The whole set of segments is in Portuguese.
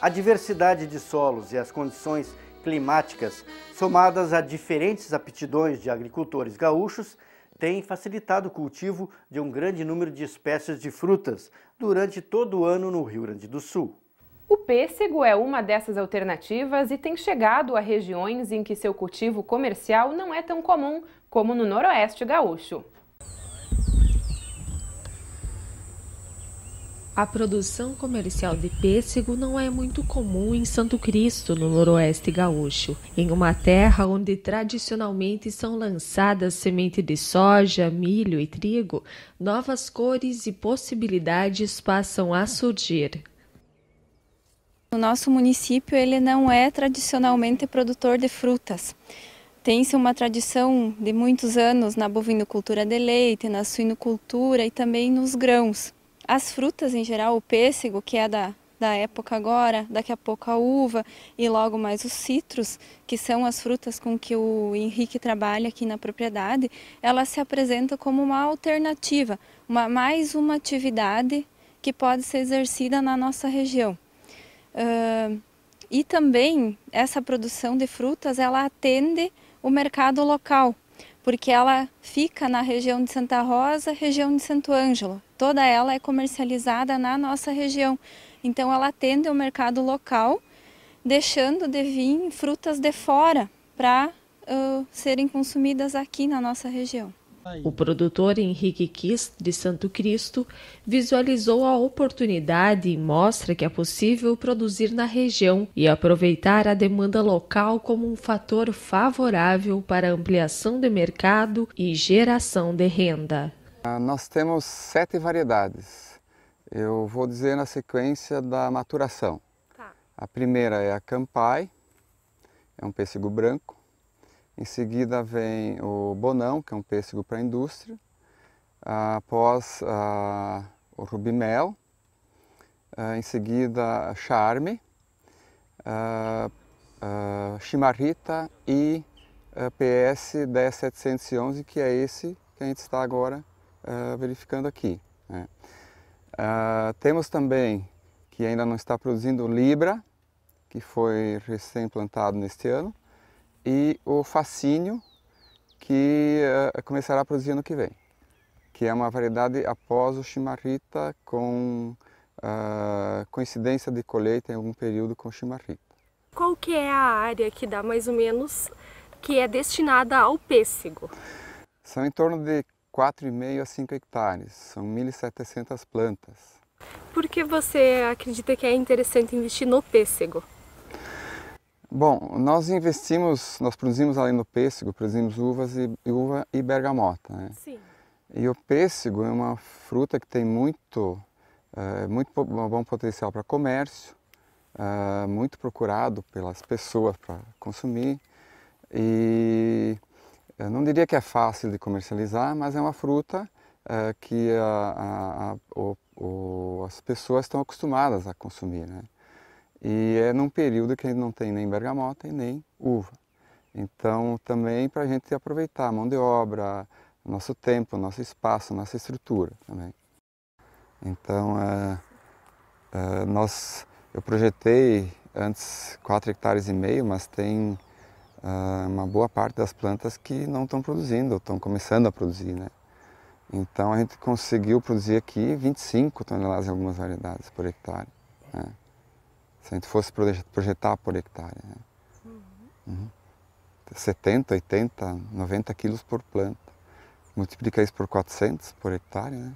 A diversidade de solos e as condições climáticas, somadas a diferentes aptidões de agricultores gaúchos, têm facilitado o cultivo de um grande número de espécies de frutas durante todo o ano no Rio Grande do Sul. O pêssego é uma dessas alternativas e tem chegado a regiões em que seu cultivo comercial não é tão comum como no Noroeste gaúcho. A produção comercial de pêssego não é muito comum em Santo Cristo, no noroeste gaúcho, em uma terra onde tradicionalmente são lançadas semente de soja, milho e trigo, novas cores e possibilidades passam a surgir. O nosso município ele não é tradicionalmente produtor de frutas. Tem-se uma tradição de muitos anos na bovinocultura de leite, na suinocultura e também nos grãos. As frutas em geral, o pêssego, que é da, da época agora, daqui a pouco a uva e logo mais os citros, que são as frutas com que o Henrique trabalha aqui na propriedade, ela se apresenta como uma alternativa, uma, mais uma atividade que pode ser exercida na nossa região. Uh, e também essa produção de frutas ela atende o mercado local, porque ela fica na região de Santa Rosa, região de Santo Ângelo. Toda ela é comercializada na nossa região. Então ela atende o mercado local, deixando de vir frutas de fora para uh, serem consumidas aqui na nossa região. O produtor Henrique Kiss, de Santo Cristo, visualizou a oportunidade e mostra que é possível produzir na região e aproveitar a demanda local como um fator favorável para ampliação de mercado e geração de renda. Ah, nós temos sete variedades. Eu vou dizer na sequência da maturação. Tá. A primeira é a Campai, é um pêssego branco. Em seguida vem o bonão, que é um pêssego para a indústria. Após ah, o rubimel. Ah, em seguida, charme, ah, chimarrita e PS 10711, que é esse que a gente está agora verificando aqui. Né? temos também, que ainda não está produzindo, Libra, que foi recém-plantado neste ano e o Fascínio, que uh, começará a produzir ano que vem, que é uma variedade após o Chimarrita, com uh, coincidência de colheita em algum período com o Chimarrita. Qual que é a área que dá mais ou menos que é destinada ao pêssego? São em torno de 4,5 a 5 hectares, são 1.700 plantas. Por que você acredita que é interessante investir no pêssego? Bom, nós investimos, nós produzimos além do pêssego, produzimos uvas e uva e bergamota, né? Sim. E o pêssego é uma fruta que tem muito, é, muito bom potencial para comércio, é, muito procurado pelas pessoas para consumir e eu eh, não diria que é fácil de comercializar, mas é uma fruta é, que a, a, a, o, o, as pessoas estão acostumadas a consumir, né? E é num período que a gente não tem nem bergamota e nem uva. Então, também para a gente aproveitar a mão de obra, nosso tempo, nosso espaço, nossa estrutura também. Então, é, é, nós, eu projetei antes 4 hectares e meio, mas tem é, uma boa parte das plantas que não estão produzindo, estão começando a produzir, né? Então, a gente conseguiu produzir aqui 25 toneladas em algumas variedades por hectare. Né? Se a gente fosse projetar por hectare. Né? Uhum. 70, 80, 90 quilos por planta. Multiplica isso por 400 por hectare, né?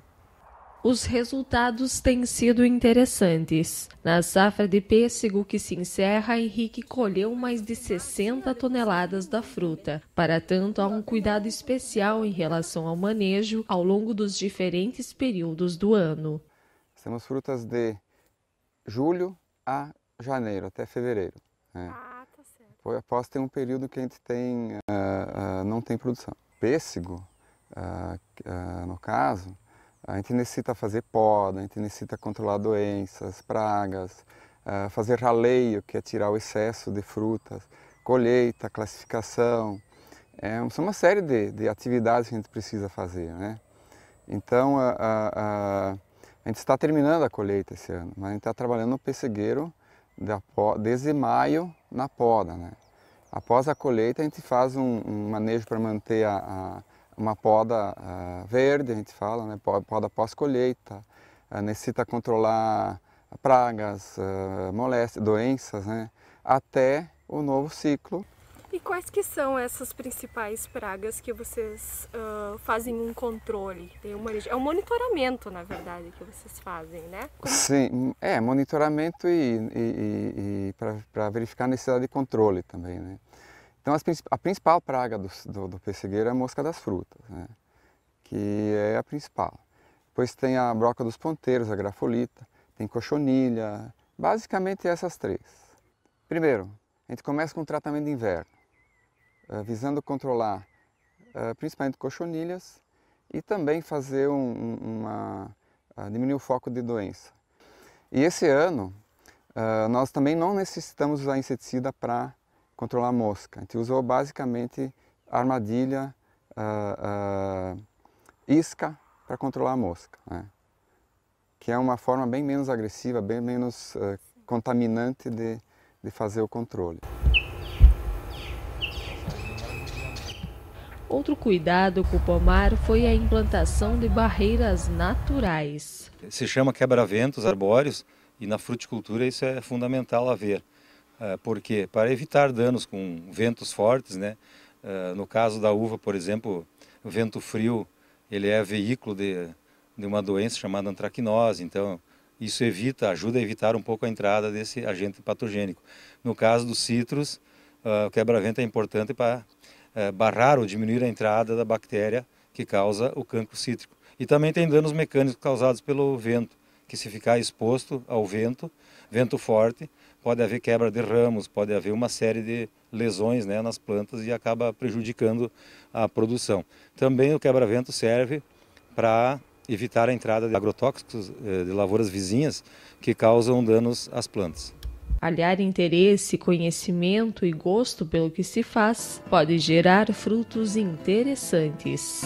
Os resultados têm sido interessantes. Na safra de pêssego que se encerra, Henrique colheu mais de 60 toneladas da fruta. Para tanto, há um cuidado especial em relação ao manejo ao longo dos diferentes períodos do ano. Temos frutas de julho a janeiro até fevereiro. Né? Ah, tá certo. Após tem um período que a gente tem, uh, uh, não tem produção. Pêssego, uh, no caso, a gente necessita fazer poda, a gente necessita controlar doenças, pragas, fazer raleio, que é tirar o excesso de frutas, colheita, classificação. É, são uma série de, de, atividades que a gente precisa fazer, né? Então, a, a, a, a gente está terminando a colheita esse ano, mas a gente está trabalhando no pessegueiro desde maio na poda. Né? Após a colheita, a gente faz um, um manejo para manter a, a, uma poda a ah, verde, a gente fala, né? poda pós-colheita. Ah, necessita controlar pragas, ah, moléstias, doenças, né? até o novo ciclo e quais que são essas principais pragas que vocês uh, fazem um controle? Uma... é um monitoramento, na verdade, que vocês fazem, né? Como... Sim, é monitoramento e, e, e, e para verificar a necessidade de controle também, né? Então as, a principal praga do, do, do, pessegueiro é a mosca das frutas, né? que é a principal. Depois tem a broca dos ponteiros, a grafolita, tem cochonilha, basicamente essas três. Primeiro, a gente começa com o tratamento de inverno. Eh, visando controlar eh, principalmente cochonilhas e também fazer um, uma eh, diminuir o foco de doença. E esse ano nós também não necessitamos usar inseticida para controlar a mosca. A gente usou basicamente armadilha, isca para controlar a mosca, né? que é uma forma bem menos agressiva, bem menos contaminante de, de fazer o controle. Outro cuidado com o pomar foi a implantação de barreiras naturais. Se chama quebra-ventos arbóreos e na fruticultura isso é fundamental haver. Ah, Porque para evitar danos com ventos fortes, né? Ah, no caso da uva, por exemplo, o vento frio ele é veículo de, de uma doença chamada antracnose, então isso evita, ajuda a evitar um pouco a entrada desse agente patogênico. No caso dos citros, ah, o quebra-vento é importante para eh, barrar ou diminuir a entrada da bactéria que causa o cancro cítrico. E também tem danos mecânicos causados pelo vento, que se ficar exposto ao vento, vento forte, pode haver quebra de ramos, pode haver uma série de lesões né, nas plantas e acaba prejudicando a produção. Também o quebra-vento serve para evitar a entrada de agrotóxicos eh, de lavouras vizinhas que causam danos às plantas. Aliar interesse, conhecimento e gosto pelo que se faz pode gerar frutos interessantes.